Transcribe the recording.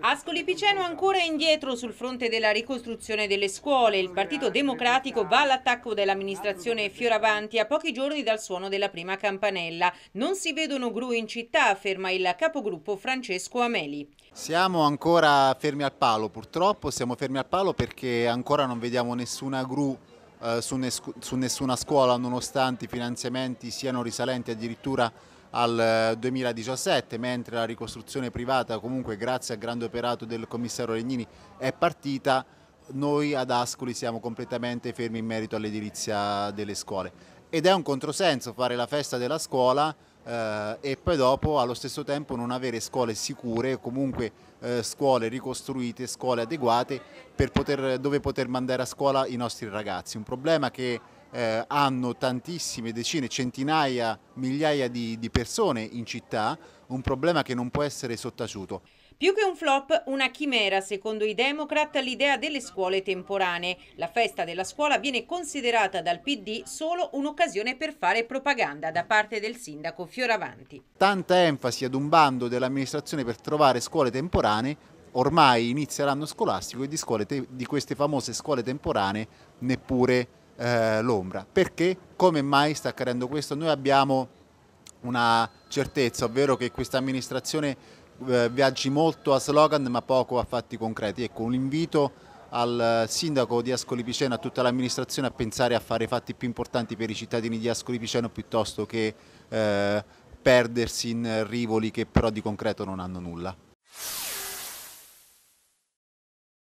Ascoli Piceno ancora indietro sul fronte della ricostruzione delle scuole. Il Partito Democratico va all'attacco dell'amministrazione Fioravanti a pochi giorni dal suono della prima campanella. Non si vedono gru in città, afferma il capogruppo Francesco Ameli. Siamo ancora fermi al palo, purtroppo siamo fermi al palo perché ancora non vediamo nessuna gru eh, su, ness su nessuna scuola nonostante i finanziamenti siano risalenti addirittura a al 2017, eh, mentre la ricostruzione privata comunque grazie al grande operato del commissario Legnini è partita, noi ad Ascoli siamo completamente fermi in merito all'edilizia delle scuole. Ed è un controsenso fare la festa della scuola eh, e poi dopo allo stesso tempo non avere scuole sicure, comunque eh, scuole ricostruite, scuole adeguate poter, dove poter mandare a scuola i nostri ragazzi. Un problema che eh, hanno tantissime decine, centinaia, migliaia di, di persone in città, un problema che non può essere sottaciuto. Più che un flop, una chimera, secondo i Democrat, l'idea delle scuole temporanee. La festa della scuola viene considerata dal PD solo un'occasione per fare propaganda da parte del sindaco Fioravanti. Tanta enfasi ad un bando dell'amministrazione per trovare scuole temporanee, ormai inizia l'anno scolastico e di, scuole, di queste famose scuole temporanee neppure eh, l'ombra. Perché? Come mai sta accadendo questo? Noi abbiamo una certezza, ovvero che questa amministrazione eh, viaggi molto a slogan ma poco a fatti concreti. Ecco, un invito al sindaco di Ascoli Piceno, a tutta l'amministrazione a pensare a fare fatti più importanti per i cittadini di Ascoli Piceno piuttosto che eh, perdersi in rivoli che però di concreto non hanno nulla.